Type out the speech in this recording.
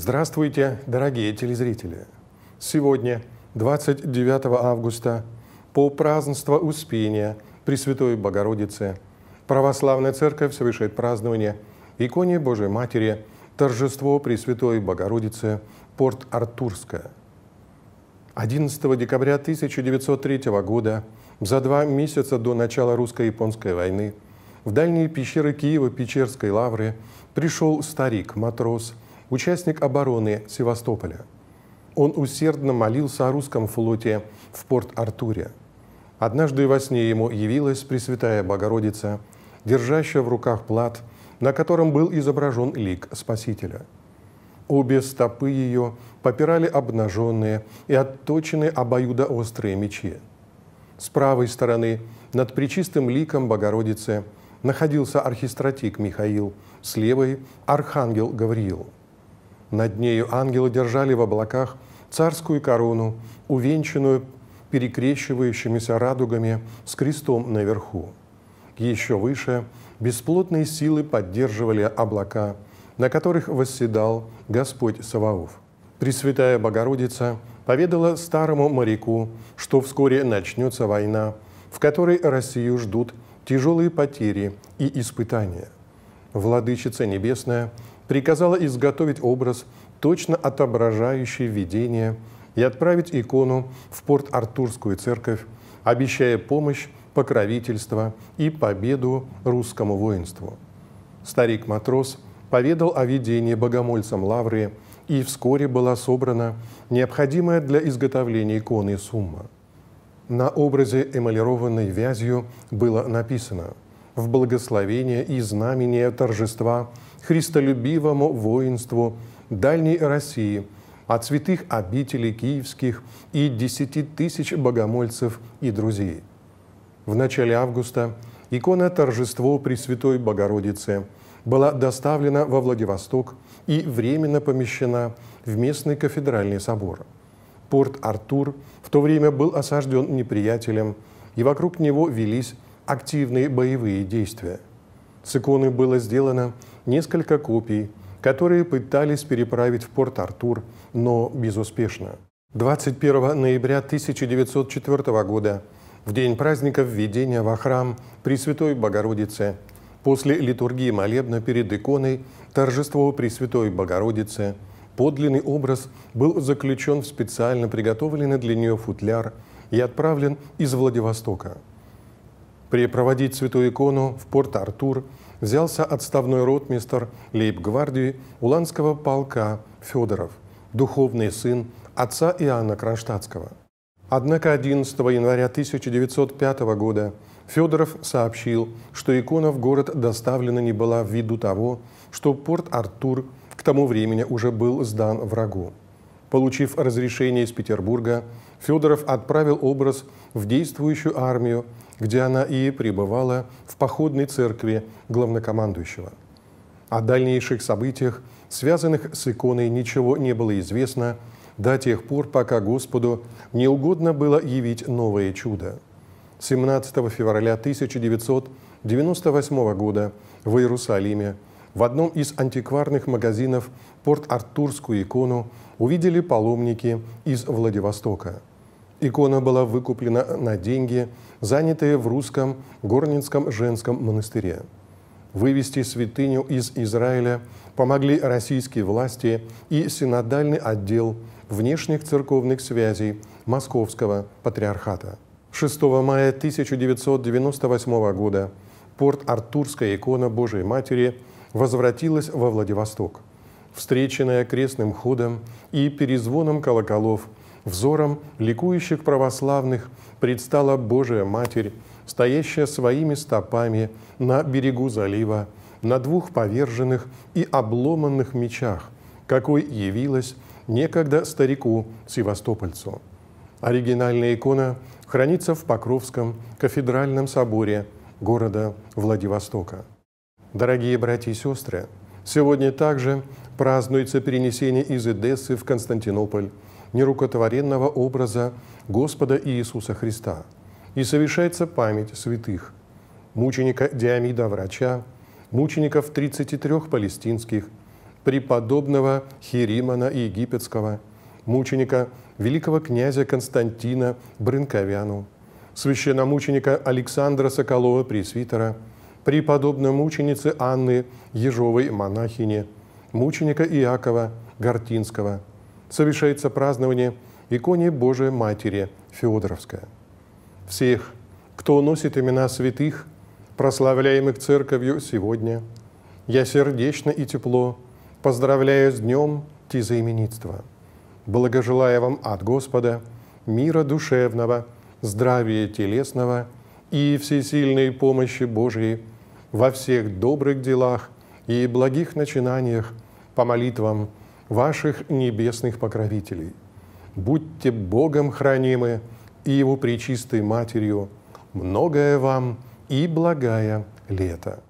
Здравствуйте, дорогие телезрители! Сегодня, 29 августа, по празднеству Успения Пресвятой Богородицы, Православная Церковь совершает празднование иконе Божией Матери Торжество Пресвятой Богородицы Порт Артурская. 11 декабря 1903 года, за два месяца до начала русско-японской войны, в дальние пещеры Киева Печерской лавры пришел старик-матрос – участник обороны Севастополя. Он усердно молился о русском флоте в Порт-Артуре. Однажды во сне ему явилась Пресвятая Богородица, держащая в руках плат, на котором был изображен лик Спасителя. Обе стопы ее попирали обнаженные и отточенные обоюдоострые мечи. С правой стороны над причистым ликом Богородицы находился архистратик Михаил, с левой – архангел Гавриил – над нею ангелы держали в облаках царскую корону, увенчанную перекрещивающимися радугами с крестом наверху. Еще выше бесплотные силы поддерживали облака, на которых восседал Господь Саваоф. Пресвятая Богородица поведала старому моряку, что вскоре начнется война, в которой Россию ждут тяжелые потери и испытания. Владычица Небесная приказала изготовить образ, точно отображающий видение, и отправить икону в порт Артурскую церковь, обещая помощь, покровительство и победу русскому воинству. Старик-матрос поведал о видении богомольцам Лавры, и вскоре была собрана необходимая для изготовления иконы сумма. На образе эмалированной вязью было написано «В благословение и знамение торжества – христолюбивому воинству Дальней России, от святых обителей киевских и десяти тысяч богомольцев и друзей. В начале августа икона «Торжество Пресвятой Богородицы» была доставлена во Владивосток и временно помещена в местный кафедральный собор. Порт Артур в то время был осажден неприятелем, и вокруг него велись активные боевые действия. С иконы было сделано несколько копий, которые пытались переправить в порт Артур, но безуспешно. 21 ноября 1904 года, в день праздника введения во храм Пресвятой Богородицы, после литургии молебна перед иконой торжество Пресвятой Богородицы, подлинный образ был заключен в специально приготовленный для нее футляр и отправлен из Владивостока. Препроводить святую икону в порт Артур – взялся отставной ротмистр лейб-гвардии Уланского полка Федоров, духовный сын отца Иоанна Кронштадтского. Однако 11 января 1905 года Федоров сообщил, что икона в город доставлена не была ввиду того, что порт Артур к тому времени уже был сдан врагу. Получив разрешение из Петербурга, Федоров отправил образ в действующую армию где она и пребывала в походной церкви главнокомандующего. О дальнейших событиях, связанных с иконой, ничего не было известно до тех пор, пока Господу не угодно было явить новое чудо. 17 февраля 1998 года в Иерусалиме в одном из антикварных магазинов Порт-Артурскую икону увидели паломники из Владивостока – Икона была выкуплена на деньги, занятые в русском Горнинском женском монастыре. Вывести святыню из Израиля помогли российские власти и синодальный отдел внешних церковных связей Московского патриархата. 6 мая 1998 года порт Артурская икона Божией Матери возвратилась во Владивосток. Встреченная крестным ходом и перезвоном колоколов – взором ликующих православных предстала Божия Матерь, стоящая своими стопами на берегу залива, на двух поверженных и обломанных мечах, какой явилась некогда старику Севастопольцу. Оригинальная икона хранится в Покровском кафедральном соборе города Владивостока. Дорогие братья и сестры, сегодня также празднуется перенесение из Эдессы в Константинополь нерукотворенного образа Господа Иисуса Христа. И совершается память святых – мученика Диамида Врача, мучеников 33 палестинских, преподобного Хиримана Египетского, мученика великого князя Константина Брынковяну, священномученика Александра Соколова-Пресвитера, преподобной мученицы Анны Ежовой-монахини, мученика Иакова Гартинского совершается празднование иконе Божией Матери Феодоровская. Всех, кто носит имена святых, прославляемых Церковью сегодня, я сердечно и тепло поздравляю с днем тизоименитства, Благожелаю вам от Господа мира душевного, здравия телесного и всесильной помощи Божьей во всех добрых делах и благих начинаниях по молитвам ваших небесных покровителей. Будьте Богом хранимы и Его Пречистой Матерью. Многое вам и благая лето.